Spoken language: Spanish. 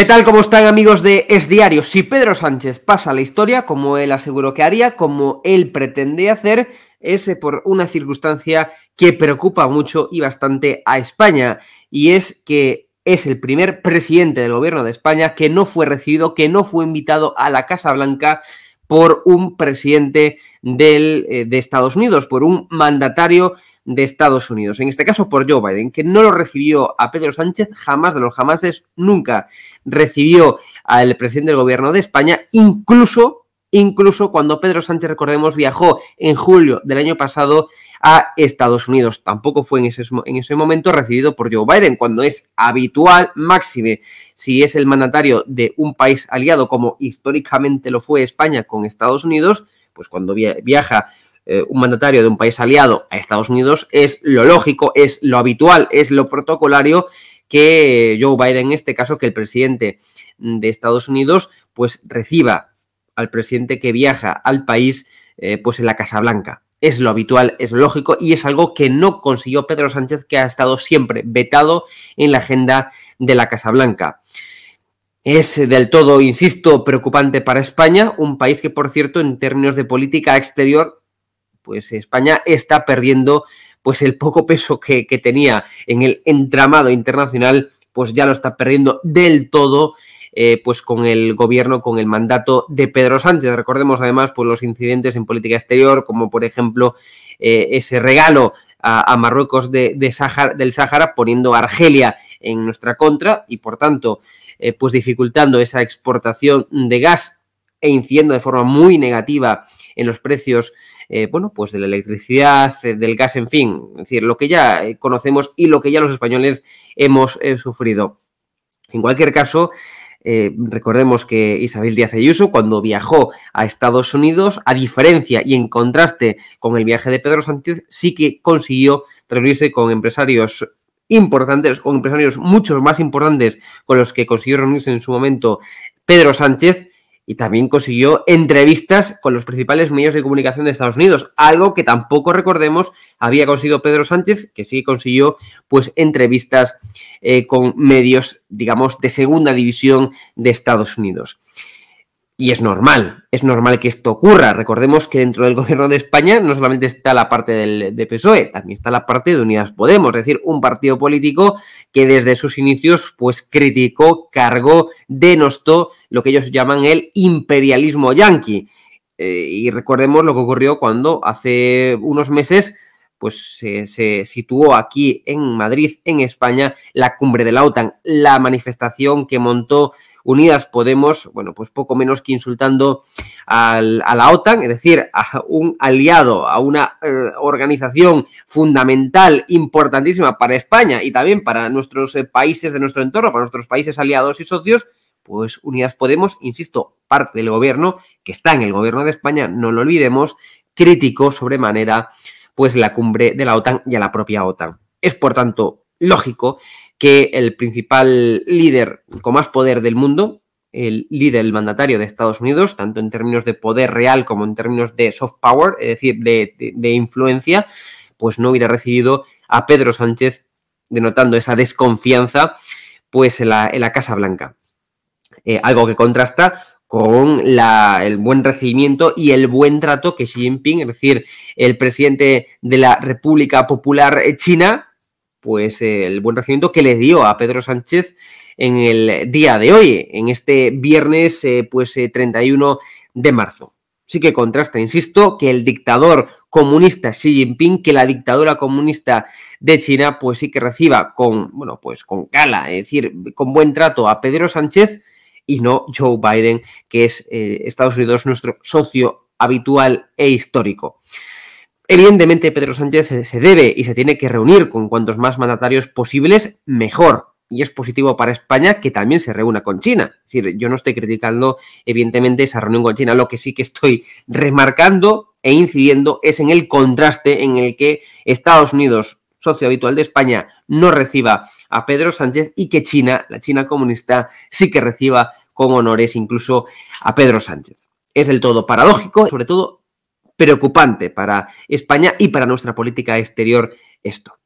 ¿Qué tal? ¿Cómo están amigos de Es Diario? Si Pedro Sánchez pasa la historia, como él aseguró que haría, como él pretende hacer, es por una circunstancia que preocupa mucho y bastante a España, y es que es el primer presidente del gobierno de España que no fue recibido, que no fue invitado a la Casa Blanca por un presidente eh, de Estados Unidos, por un mandatario de Estados Unidos. En este caso por Joe Biden, que no lo recibió a Pedro Sánchez jamás de los jamases, nunca recibió al presidente del gobierno de España, incluso incluso cuando Pedro Sánchez, recordemos, viajó en julio del año pasado a Estados Unidos. Tampoco fue en ese, en ese, momento recibido por Joe Biden, cuando es habitual, máxime, si es el mandatario de un país aliado como históricamente lo fue España con Estados Unidos, pues cuando viaja eh, un mandatario de un país aliado a Estados Unidos, es lo lógico, es lo habitual, es lo protocolario que Joe Biden, en este caso, que el presidente de Estados Unidos, pues reciba al presidente que viaja al país, eh, pues en la Casa Blanca. Es lo habitual, es lo lógico y es algo que no consiguió Pedro Sánchez, que ha estado siempre vetado en la agenda de la Casa Blanca. Es del todo, insisto, preocupante para España, un país que, por cierto, en términos de política exterior pues España está perdiendo pues el poco peso que, tenía en el entramado internacional, pues ya lo está perdiendo del todo. Eh, pues con el gobierno, con el mandato de Pedro Sánchez. Recordemos además pues, los incidentes en política exterior, como por ejemplo eh, ese regalo a, Marruecos del Sáhara, poniendo a Argelia en nuestra contra y por tanto eh, pues dificultando esa exportación de gas e incidiendo de forma muy negativa en los precios eh, bueno, pues de la electricidad, eh, del gas, en fin, es decir, lo que ya eh, conocemos y lo que ya los españoles hemos sufrido. En cualquier caso, recordemos que Isabel Díaz Ayuso, cuando viajó a Estados Unidos, a diferencia y en contraste con el viaje de Pedro Sánchez, sí que consiguió reunirse con empresarios importantes, con empresarios muchos más importantes con los que consiguió reunirse en su momento Pedro Sánchez y también consiguió entrevistas con los principales medios de comunicación de Estados Unidos, algo que tampoco recordemos había conseguido Pedro Sánchez, que sí consiguió pues entrevistas eh, con medios, digamos, de segunda división de Estados Unidos. Y es normal, es normal que esto ocurra. Recordemos que dentro del gobierno de España no solamente está la parte del, de PSOE, también está la parte de Unidas Podemos, es decir, un partido político que desde sus inicios pues criticó, cargó, denostó lo que ellos llaman el imperialismo yanqui. Eh, y recordemos lo que ocurrió cuando hace unos meses pues eh, se situó aquí en Madrid, en España, la cumbre de la OTAN, la manifestación que montó Unidas Podemos, bueno, pues poco menos que insultando a la OTAN, es decir, a un aliado, a una eh, organización fundamental, importantísima para España y también para nuestros eh, países de nuestro entorno, para nuestros países aliados y socios, pues Unidas Podemos, insisto, parte del gobierno, que está en el gobierno de España, no lo olvidemos, crítico sobremanera pues la cumbre de la OTAN y a la propia OTAN. Es por tanto lógico que el principal líder con más poder del mundo, el líder, mandatario de Estados Unidos, tanto en términos de poder real como en términos de soft power, es decir, de, influencia, pues no hubiera recibido a Pedro Sánchez denotando esa desconfianza pues en la, Casa Blanca. Eh, algo que contrasta con el buen recibimiento y el buen trato que Xi Jinping, es decir, el presidente de la República Popular China, pues eh, el buen recibimiento que le dio a Pedro Sánchez en el día de hoy, en este viernes eh, pues 31 eh, de marzo. Sí que contrasta, insisto, que el dictador comunista Xi Jinping, que la dictadura comunista de China, pues sí que reciba con, bueno, pues con cala, es decir, con buen trato a Pedro Sánchez, y no Joe Biden, que es eh, Estados Unidos nuestro socio habitual e histórico. Evidentemente, Pedro Sánchez se debe y se tiene que reunir con cuantos más mandatarios posibles, mejor, y es positivo para España que también se reúna con China. decir, yo no estoy criticando, evidentemente, esa reunión con China. Lo que sí que estoy remarcando e incidiendo es en el contraste en el que Estados Unidos, socio habitual de España, no reciba a Pedro Sánchez y que China, la China comunista, sí que reciba a con honores incluso a Pedro Sánchez. Es del todo paradójico, sobre todo preocupante para España y para nuestra política exterior esto.